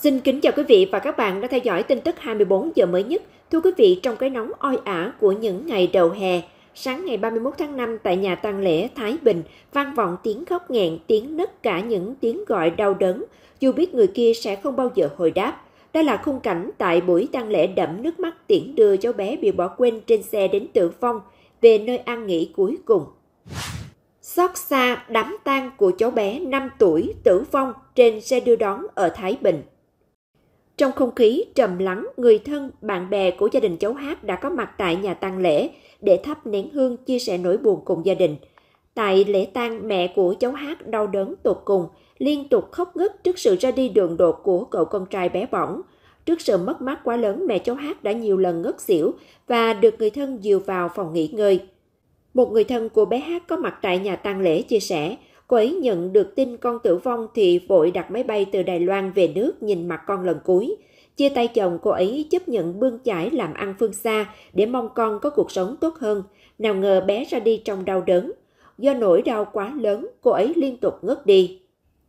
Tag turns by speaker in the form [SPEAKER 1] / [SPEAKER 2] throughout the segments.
[SPEAKER 1] Xin kính chào quý vị và các bạn đã theo dõi tin tức 24 giờ mới nhất. Thưa quý vị, trong cái nóng oi ả của những ngày đầu hè, sáng ngày 31 tháng 5 tại nhà tang lễ Thái Bình, vang vọng tiếng khóc nghẹn, tiếng nấc cả những tiếng gọi đau đớn, dù biết người kia sẽ không bao giờ hồi đáp. đó là khung cảnh tại buổi tang lễ đẫm nước mắt tiễn đưa cháu bé bị bỏ quên trên xe đến tử vong về nơi an nghỉ cuối cùng. Xót xa đám tang của cháu bé 5 tuổi tử vong trên xe đưa đón ở Thái Bình. Trong không khí trầm lắng, người thân, bạn bè của gia đình cháu Hát đã có mặt tại nhà tang lễ để thắp nén hương chia sẻ nỗi buồn cùng gia đình. Tại lễ tang, mẹ của cháu Hát đau đớn tột cùng, liên tục khóc ngất trước sự ra đi đường đột của cậu con trai bé bỏng. Trước sự mất mát quá lớn, mẹ cháu Hát đã nhiều lần ngất xỉu và được người thân dìu vào phòng nghỉ ngơi. Một người thân của bé Hát có mặt tại nhà tang lễ chia sẻ, Cô ấy nhận được tin con tử vong thì vội đặt máy bay từ Đài Loan về nước nhìn mặt con lần cuối. Chia tay chồng cô ấy chấp nhận bươn chải làm ăn phương xa để mong con có cuộc sống tốt hơn. Nào ngờ bé ra đi trong đau đớn. Do nỗi đau quá lớn, cô ấy liên tục ngất đi.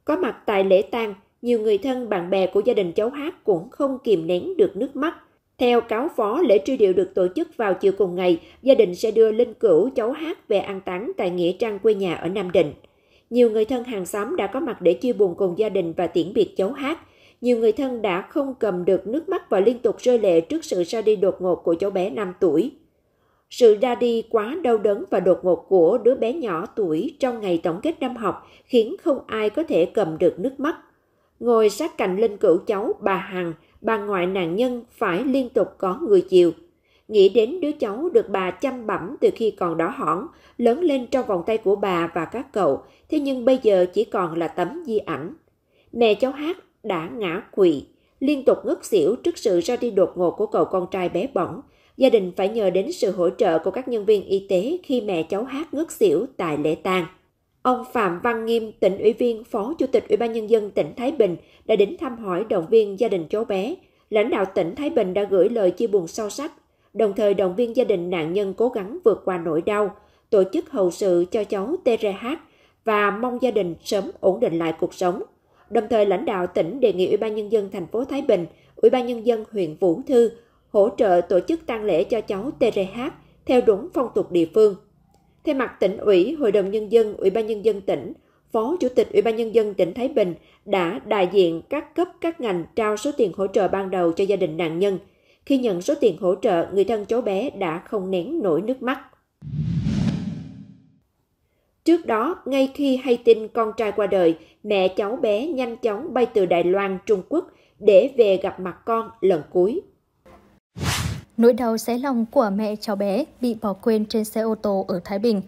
[SPEAKER 1] Có mặt tại lễ tang, nhiều người thân bạn bè của gia đình cháu Hát cũng không kìm nén được nước mắt. Theo cáo phó, lễ truy điệu được tổ chức vào chiều cùng ngày, gia đình sẽ đưa linh cữu cháu Hát về an táng tại Nghĩa Trang quê nhà ở Nam Định. Nhiều người thân hàng xóm đã có mặt để chia buồn cùng gia đình và tiễn biệt cháu hát. Nhiều người thân đã không cầm được nước mắt và liên tục rơi lệ trước sự ra đi đột ngột của cháu bé 5 tuổi. Sự ra đi quá đau đớn và đột ngột của đứa bé nhỏ tuổi trong ngày tổng kết năm học khiến không ai có thể cầm được nước mắt. Ngồi sát cạnh linh cữu cháu, bà Hằng, bà ngoại nạn nhân phải liên tục có người chiều – nghĩ đến đứa cháu được bà chăm bẩm từ khi còn đỏ hỏn, lớn lên trong vòng tay của bà và các cậu, thế nhưng bây giờ chỉ còn là tấm di ảnh. Mẹ cháu hát đã ngã quỵ, liên tục ngất xỉu trước sự ra đi đột ngột của cậu con trai bé bỏng. Gia đình phải nhờ đến sự hỗ trợ của các nhân viên y tế khi mẹ cháu hát ngất xỉu tại lễ tang. Ông Phạm Văn Nghiêm, tỉnh ủy viên, phó chủ tịch Ủy ban nhân dân tỉnh Thái Bình đã đến thăm hỏi động viên gia đình cháu bé. Lãnh đạo tỉnh Thái Bình đã gửi lời chia buồn sâu sắc đồng thời động viên gia đình nạn nhân cố gắng vượt qua nỗi đau, tổ chức hậu sự cho cháu TRH và mong gia đình sớm ổn định lại cuộc sống. Đồng thời lãnh đạo tỉnh đề nghị Ủy ban nhân dân thành phố Thái Bình, Ủy ban nhân dân huyện Vũ Thư hỗ trợ tổ chức tang lễ cho cháu TRH theo đúng phong tục địa phương. Thay mặt tỉnh ủy, Hội đồng nhân dân, Ủy ban nhân dân tỉnh, Phó Chủ tịch Ủy ban nhân dân tỉnh Thái Bình đã đại diện các cấp các ngành trao số tiền hỗ trợ ban đầu cho gia đình nạn nhân – khi nhận số tiền hỗ trợ, người thân cháu bé đã không nén nổi nước mắt. Trước đó, ngay khi hay tin con trai qua đời, mẹ cháu bé nhanh chóng bay từ Đài Loan, Trung Quốc để về gặp mặt con lần cuối.
[SPEAKER 2] Nỗi đau xé lòng của mẹ cháu bé bị bỏ quên trên xe ô tô ở Thái Bình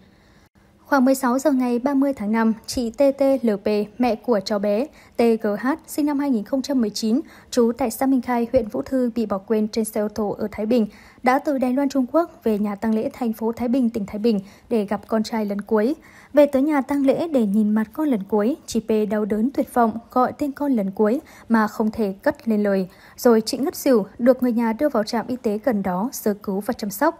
[SPEAKER 2] Khoảng 16 giờ ngày 30 tháng 5, chị TTLP, mẹ của cháu bé TGH, sinh năm 2019, trú tại xã Minh Khai, huyện Vũ Thư bị bỏ quên trên xe ô tô ở Thái Bình, đã từ Đài Loan Trung Quốc về nhà tang lễ thành phố Thái Bình, tỉnh Thái Bình để gặp con trai lần cuối. Về tới nhà tang lễ để nhìn mặt con lần cuối, chị P đau đớn tuyệt vọng gọi tên con lần cuối mà không thể cất lên lời. Rồi chị ngất xỉu, được người nhà đưa vào trạm y tế gần đó sơ cứu và chăm sóc.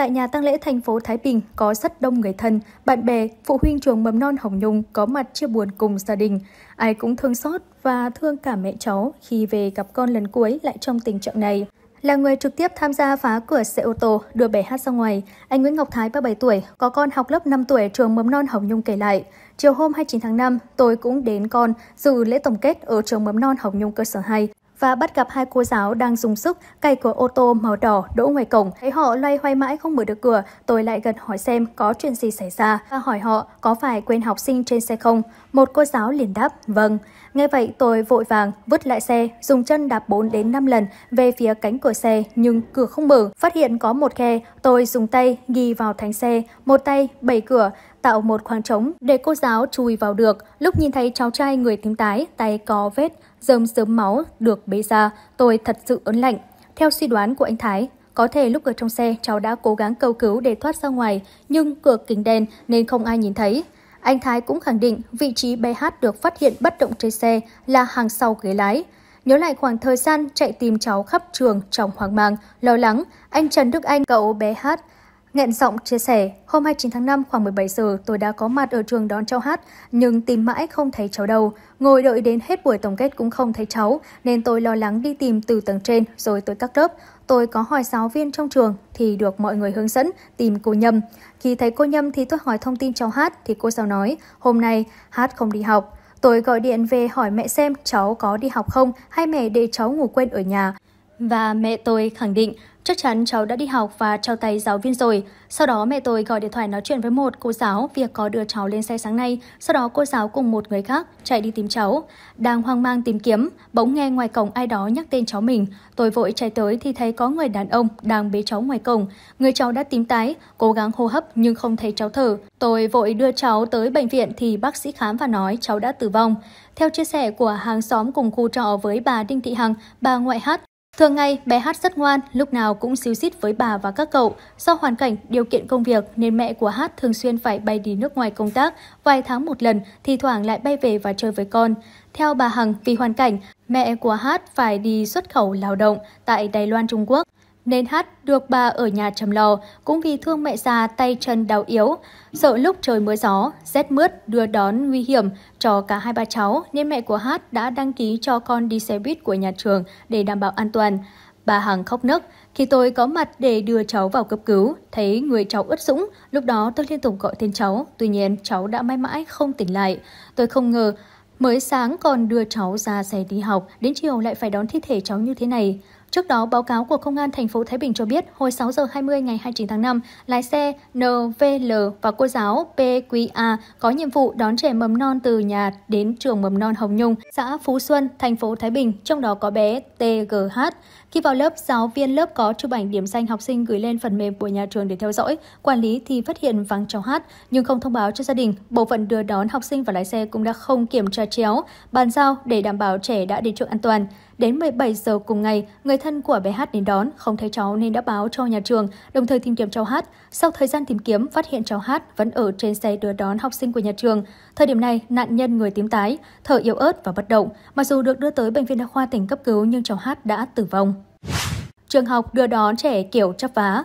[SPEAKER 2] Tại nhà tang lễ thành phố Thái Bình có rất đông người thân, bạn bè, phụ huynh trường mầm non Hồng Nhung có mặt chia buồn cùng gia đình. Ai cũng thương xót và thương cả mẹ cháu khi về gặp con lần cuối lại trong tình trạng này. Là người trực tiếp tham gia phá cửa xe ô tô đưa bé hát ra ngoài, anh Nguyễn Ngọc Thái 37 tuổi, có con học lớp 5 tuổi trường mầm non Hồng Nhung kể lại. Chiều hôm 29 tháng 5, tôi cũng đến con dự lễ tổng kết ở trường mầm non Hồng Nhung cơ sở 2 và bắt gặp hai cô giáo đang dùng sức cày cửa ô tô màu đỏ đỗ ngoài cổng. Thấy họ loay hoay mãi không mở được cửa, tôi lại gần hỏi xem có chuyện gì xảy ra và hỏi họ có phải quên học sinh trên xe không. Một cô giáo liền đáp, vâng. Nghe vậy tôi vội vàng vứt lại xe, dùng chân đạp 4 đến 5 lần về phía cánh cửa xe nhưng cửa không mở. Phát hiện có một khe, tôi dùng tay ghi vào thành xe, một tay bẩy cửa, tạo một khoảng trống để cô giáo chui vào được. Lúc nhìn thấy cháu trai người tím tái, tay có vết, rơm sớm máu, được bế ra, tôi thật sự ớn lạnh. Theo suy đoán của anh Thái, có thể lúc ở trong xe cháu đã cố gắng cầu cứu để thoát ra ngoài, nhưng cửa kính đen nên không ai nhìn thấy. Anh Thái cũng khẳng định vị trí bé hát được phát hiện bất động trên xe là hàng sau ghế lái. Nhớ lại khoảng thời gian chạy tìm cháu khắp trường trong hoang mang, lo lắng, anh Trần Đức Anh cậu bé hát Nghẹn giọng chia sẻ, hôm 29 tháng 5 khoảng 17 giờ tôi đã có mặt ở trường đón cháu hát, nhưng tìm mãi không thấy cháu đâu. Ngồi đợi đến hết buổi tổng kết cũng không thấy cháu, nên tôi lo lắng đi tìm từ tầng trên rồi tới các lớp. Tôi có hỏi giáo viên trong trường thì được mọi người hướng dẫn tìm cô Nhâm. Khi thấy cô Nhâm thì tôi hỏi thông tin cháu hát thì cô giáo nói, hôm nay hát không đi học. Tôi gọi điện về hỏi mẹ xem cháu có đi học không hay mẹ để cháu ngủ quên ở nhà. Và mẹ tôi khẳng định chắc chắn cháu đã đi học và trao tay giáo viên rồi. Sau đó mẹ tôi gọi điện thoại nói chuyện với một cô giáo việc có đưa cháu lên xe sáng nay. Sau đó cô giáo cùng một người khác chạy đi tìm cháu. Đang hoang mang tìm kiếm, bỗng nghe ngoài cổng ai đó nhắc tên cháu mình. Tôi vội chạy tới thì thấy có người đàn ông đang bế cháu ngoài cổng. Người cháu đã tím tái, cố gắng hô hấp nhưng không thấy cháu thở. Tôi vội đưa cháu tới bệnh viện thì bác sĩ khám và nói cháu đã tử vong. Theo chia sẻ của hàng xóm cùng khu trọ với bà Đinh Thị Hằng, bà ngoại hát Thường ngày, bé Hát rất ngoan, lúc nào cũng xíu xít với bà và các cậu. Do hoàn cảnh, điều kiện công việc nên mẹ của Hát thường xuyên phải bay đi nước ngoài công tác, vài tháng một lần, thì thoảng lại bay về và chơi với con. Theo bà Hằng, vì hoàn cảnh, mẹ của Hát phải đi xuất khẩu lao động tại Đài Loan Trung Quốc nên Hát được bà ở nhà chăm lo, cũng vì thương mẹ già tay chân đau yếu. Sợ lúc trời mưa gió, rét mướt đưa đón nguy hiểm cho cả hai ba cháu nên mẹ của Hát đã đăng ký cho con đi xe buýt của nhà trường để đảm bảo an toàn. Bà Hằng khóc nấc, khi tôi có mặt để đưa cháu vào cấp cứu, thấy người cháu ướt sũng, lúc đó tôi liên tục gọi tên cháu, tuy nhiên cháu đã mãi mãi không tỉnh lại. Tôi không ngờ Mới sáng còn đưa cháu ra xe đi học, đến chiều lại phải đón thi thể cháu như thế này. Trước đó, báo cáo của Công an thành phố Thái Bình cho biết, hồi 6 giờ 20 ngày 29 tháng 5, lái xe NVL và cô giáo PQA có nhiệm vụ đón trẻ mầm non từ nhà đến trường mầm non Hồng Nhung, xã Phú Xuân, thành phố Thái Bình, trong đó có bé TGH. Khi vào lớp, giáo viên lớp có chụp ảnh điểm danh học sinh gửi lên phần mềm của nhà trường để theo dõi. Quản lý thì phát hiện vắng cháu hát nhưng không thông báo cho gia đình. Bộ phận đưa đón học sinh và lái xe cũng đã không kiểm tra chéo, bàn giao để đảm bảo trẻ đã đến trường an toàn. Đến 17 giờ cùng ngày, người thân của bé Hát đến đón, không thấy cháu nên đã báo cho nhà trường, đồng thời tìm kiếm cháu Hát. Sau thời gian tìm kiếm, phát hiện cháu Hát vẫn ở trên xe đưa đón học sinh của nhà trường. Thời điểm này, nạn nhân người tím tái, thở yếu ớt và bất động. Mặc dù được đưa tới bệnh viện đa khoa tỉnh cấp cứu nhưng cháu Hát đã tử vong. Trường học đưa đón trẻ kiểu chấp vá.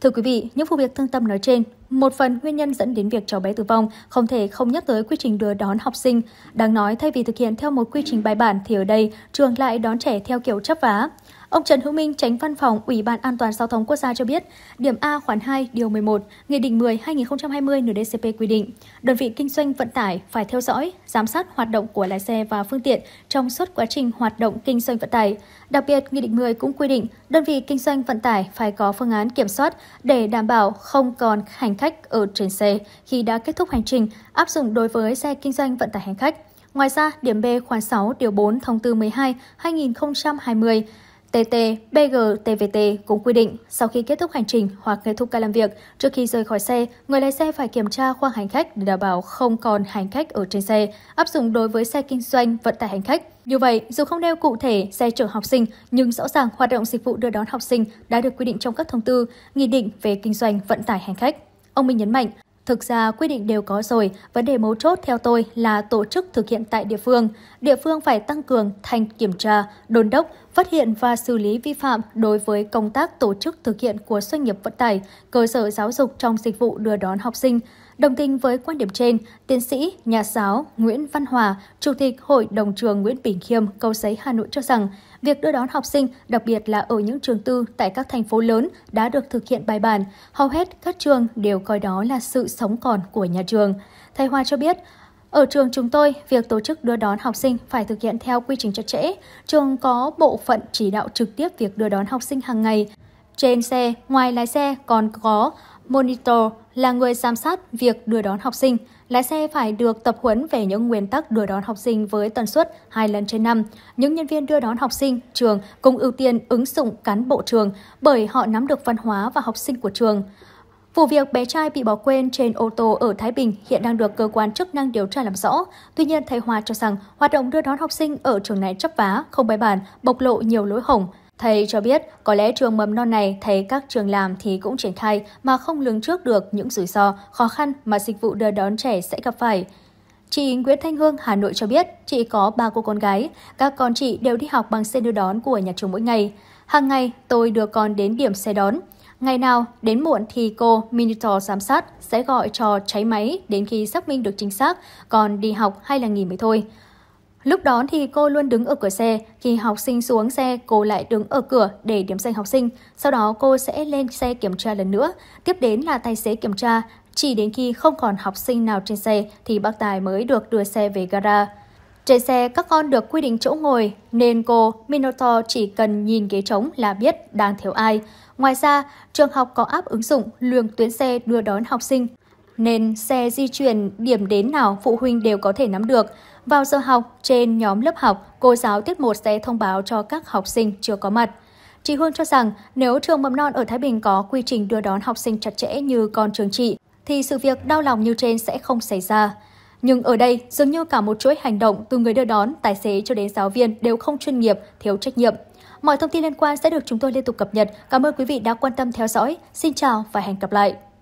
[SPEAKER 2] Thưa quý vị, những vụ việc thương tâm nói trên một phần nguyên nhân dẫn đến việc cháu bé tử vong không thể không nhắc tới quy trình đưa đón học sinh. Đáng nói thay vì thực hiện theo một quy trình bài bản thì ở đây trường lại đón trẻ theo kiểu chấp vá. Ông Trần Hữu Minh, tránh văn phòng Ủy ban An toàn Giao thông Quốc gia cho biết, điểm A khoản 2 điều 11 Nghị định 10/2020 NDCP quy định, đơn vị kinh doanh vận tải phải theo dõi, giám sát hoạt động của lái xe và phương tiện trong suốt quá trình hoạt động kinh doanh vận tải. Đặc biệt, Nghị định 10 cũng quy định đơn vị kinh doanh vận tải phải có phương án kiểm soát để đảm bảo không còn hành khách ở trên xe khi đã kết thúc hành trình áp dụng đối với xe kinh doanh vận tải hành khách. Ngoài ra, điểm B khoản 6 điều 4 thông tư 12 2020 TT, BG, TVT cũng quy định sau khi kết thúc hành trình hoặc kết thúc ca làm việc, trước khi rời khỏi xe, người lái xe phải kiểm tra khoang hành khách để đảm bảo không còn hành khách ở trên xe, áp dụng đối với xe kinh doanh vận tải hành khách. Như vậy, dù không nêu cụ thể xe chở học sinh, nhưng rõ ràng hoạt động dịch vụ đưa đón học sinh đã được quy định trong các thông tư, nghị định về kinh doanh vận tải hành khách. Ông Minh nhấn mạnh, Thực ra quy định đều có rồi, vấn đề mấu chốt theo tôi là tổ chức thực hiện tại địa phương. Địa phương phải tăng cường thanh kiểm tra, đôn đốc, phát hiện và xử lý vi phạm đối với công tác tổ chức thực hiện của doanh nghiệp vận tải, cơ sở giáo dục trong dịch vụ đưa đón học sinh. Đồng tình với quan điểm trên, tiến sĩ, nhà giáo Nguyễn Văn Hòa, Chủ tịch Hội đồng trường Nguyễn Bình Khiêm, cầu Giấy Hà Nội cho rằng, Việc đưa đón học sinh, đặc biệt là ở những trường tư tại các thành phố lớn đã được thực hiện bài bản. Hầu hết các trường đều coi đó là sự sống còn của nhà trường. Thầy Hoa cho biết, ở trường chúng tôi, việc tổ chức đưa đón học sinh phải thực hiện theo quy trình chặt chẽ. Trường có bộ phận chỉ đạo trực tiếp việc đưa đón học sinh hàng ngày. Trên xe, ngoài lái xe còn có monitor là người giám sát việc đưa đón học sinh. Lái xe phải được tập huấn về những nguyên tắc đưa đón học sinh với tần suất hai lần trên năm. Những nhân viên đưa đón học sinh, trường cũng ưu tiên ứng dụng cán bộ trường bởi họ nắm được văn hóa và học sinh của trường. Vụ việc bé trai bị bỏ quên trên ô tô ở Thái Bình hiện đang được cơ quan chức năng điều tra làm rõ. Tuy nhiên, thầy Hòa cho rằng hoạt động đưa đón học sinh ở trường này chấp vá, không bài bản, bộc lộ nhiều lỗi hổng. Thầy cho biết có lẽ trường mầm non này thấy các trường làm thì cũng triển khai mà không lường trước được những rủi ro, khó khăn mà dịch vụ đưa đón trẻ sẽ gặp phải. Chị Nguyễn Thanh Hương, Hà Nội cho biết chị có ba cô con gái, các con chị đều đi học bằng xe đưa đón của nhà trường mỗi ngày. Hàng ngày tôi đưa con đến điểm xe đón. Ngày nào đến muộn thì cô Minitor giám sát sẽ gọi cho cháy máy đến khi xác minh được chính xác, còn đi học hay là nghỉ mới thôi. Lúc đó thì cô luôn đứng ở cửa xe, khi học sinh xuống xe cô lại đứng ở cửa để điểm danh học sinh, sau đó cô sẽ lên xe kiểm tra lần nữa, tiếp đến là tài xế kiểm tra, chỉ đến khi không còn học sinh nào trên xe thì bác Tài mới được đưa xe về gara. Trên xe các con được quy định chỗ ngồi nên cô Minotaur chỉ cần nhìn ghế trống là biết đang thiếu ai. Ngoài ra, trường học có áp ứng dụng luồng tuyến xe đưa đón học sinh nên xe di chuyển điểm đến nào phụ huynh đều có thể nắm được. Vào giờ học, trên nhóm lớp học, cô giáo tiết một sẽ thông báo cho các học sinh chưa có mặt. Chị Hương cho rằng nếu trường mầm non ở Thái Bình có quy trình đưa đón học sinh chặt chẽ như con trường chị, thì sự việc đau lòng như trên sẽ không xảy ra. Nhưng ở đây, dường như cả một chuỗi hành động từ người đưa đón, tài xế cho đến giáo viên đều không chuyên nghiệp, thiếu trách nhiệm. Mọi thông tin liên quan sẽ được chúng tôi liên tục cập nhật. Cảm ơn quý vị đã quan tâm theo dõi. Xin chào và hẹn gặp lại!